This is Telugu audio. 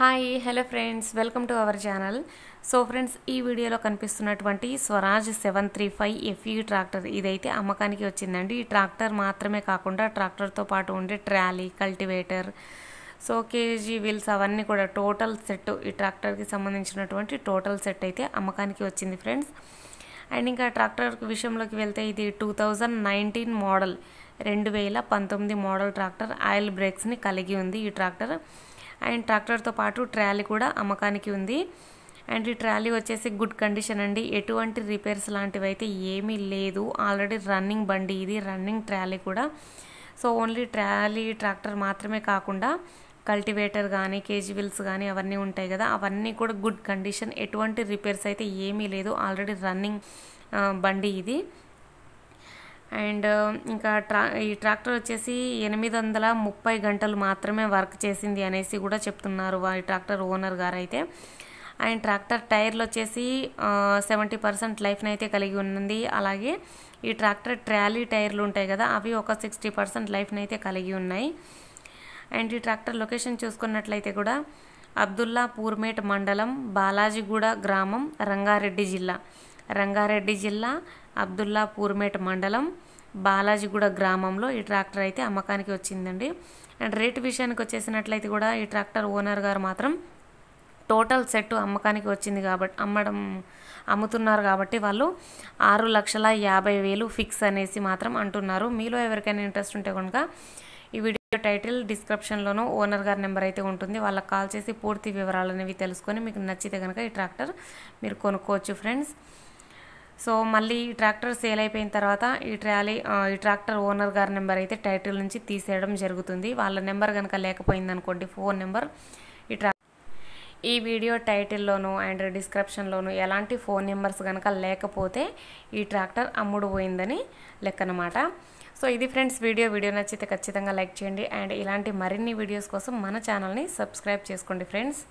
hi hello friends welcome to our channel so friends ఈ వీడియోలో కనిపిస్తున్నటువంటి Swaraj seven three five FE tractor ఇదైతే అమ్మకానికి వచ్చిందండి ఈ ట్రాక్టర్ మాత్రమే కాకుండా ట్రాక్టర్తో పాటు ఉండే trolley cultivator so cage wheels అవన్నీ కూడా టోటల్ సెట్ ఈ ట్రాక్టర్కి సంబంధించినటువంటి టోటల్ సెట్ అయితే అమ్మకానికి వచ్చింది ఫ్రెండ్స్ అండ్ ఇంకా ట్రాక్టర్ విషయంలోకి వెళ్తే ఇది టూ థౌజండ్ మోడల్ రెండు వేల పంతొమ్మిది మోడల్ ట్రాక్టర్ ఆయిల్ బ్రేక్స్ని కలిగి ఉంది ఈ ట్రాక్టర్ అండ్ ట్రాక్టర్తో పాటు ట్రాలీ కూడా అమ్మకానికి ఉంది అండ్ ఈ ట్రాలీ వచ్చేసి గుడ్ కండిషన్ అండి ఎటువంటి రిపేర్స్ లాంటివి అయితే ఏమీ లేదు ఆల్రెడీ రన్నింగ్ బండి ఇది రన్నింగ్ ట్రాలీ కూడా సో ఓన్లీ ట్రాలీ ట్రాక్టర్ మాత్రమే కాకుండా కల్టివేటర్ కానీ కేజీ కానీ అవన్నీ ఉంటాయి కదా అవన్నీ కూడా గుడ్ కండిషన్ ఎటువంటి రిపేర్స్ అయితే ఏమీ లేదు ఆల్రెడీ రన్నింగ్ బండి ఇది అండ్ ఇంకా ట్రా ఈ ట్రాక్టర్ వచ్చేసి ఎనిమిది వందల ముప్పై గంటలు మాత్రమే వర్క్ చేసింది అనేసి కూడా చెప్తున్నారు ఈ ట్రాక్టర్ ఓనర్ గారు అయితే అండ్ ట్రాక్టర్ టైర్లు వచ్చేసి సెవెంటీ పర్సెంట్ లైఫ్ని అయితే కలిగి ఉంది అలాగే ఈ ట్రాక్టర్ ట్రాలీ టైర్లు ఉంటాయి కదా అవి ఒక సిక్స్టీ పర్సెంట్ లైఫ్ని అయితే కలిగి ఉన్నాయి అండ్ ఈ ట్రాక్టర్ లొకేషన్ చూసుకున్నట్లయితే కూడా అబ్దుల్లా పూర్మేట్ మండలం బాలాజీగూడ గ్రామం రంగారెడ్డి జిల్లా రంగారెడ్డి జిల్లా అబ్దుల్లా పూర్మేట్ మండలం బాలాజీగూడ గ్రామంలో ఈ ట్రాక్టర్ అయితే అమ్మకానికి వచ్చిందండి అండ్ రేటు విషయానికి వచ్చేసినట్లయితే కూడా ఈ ట్రాక్టర్ ఓనర్ గారు మాత్రం టోటల్ సెట్ అమ్మకానికి వచ్చింది కాబట్టి అమ్మడం అమ్ముతున్నారు కాబట్టి వాళ్ళు ఆరు లక్షల యాభై వేలు ఫిక్స్ అనేసి మాత్రం అంటున్నారు మీలో ఎవరికైనా ఇంట్రెస్ట్ ఉంటే కనుక ఈ వీడియో టైటిల్ డిస్క్రిప్షన్లోనూ ఓనర్ గారి నెంబర్ అయితే ఉంటుంది వాళ్ళకి కాల్ చేసి పూర్తి వివరాలు అనేవి తెలుసుకొని మీకు నచ్చితే కనుక ఈ ట్రాక్టర్ మీరు కొనుక్కోవచ్చు ఫ్రెండ్స్ సో మళ్ళీ ఈ ట్రాక్టర్ సేల్ అయిపోయిన తర్వాత ఈ ట్రాలీ ఈ ట్రాక్టర్ ఓనర్ గారి నెంబర్ అయితే టైటిల్ నుంచి తీసేయడం జరుగుతుంది వాళ్ళ నెంబర్ కనుక లేకపోయింది అనుకోండి ఫోన్ నెంబర్ ఈ ట్రా ఈ వీడియో టైటిల్లోను అండ్ డిస్క్రిప్షన్లోను ఎలాంటి ఫోన్ నెంబర్స్ కనుక లేకపోతే ఈ ట్రాక్టర్ అమ్ముడు పోయిందని లెక్కనమాట సో ఇది ఫ్రెండ్స్ వీడియో వీడియో నచ్చితే ఖచ్చితంగా లైక్ చేయండి అండ్ ఇలాంటి మరిన్ని వీడియోస్ కోసం మన ఛానల్ని సబ్స్క్రైబ్ చేసుకోండి ఫ్రెండ్స్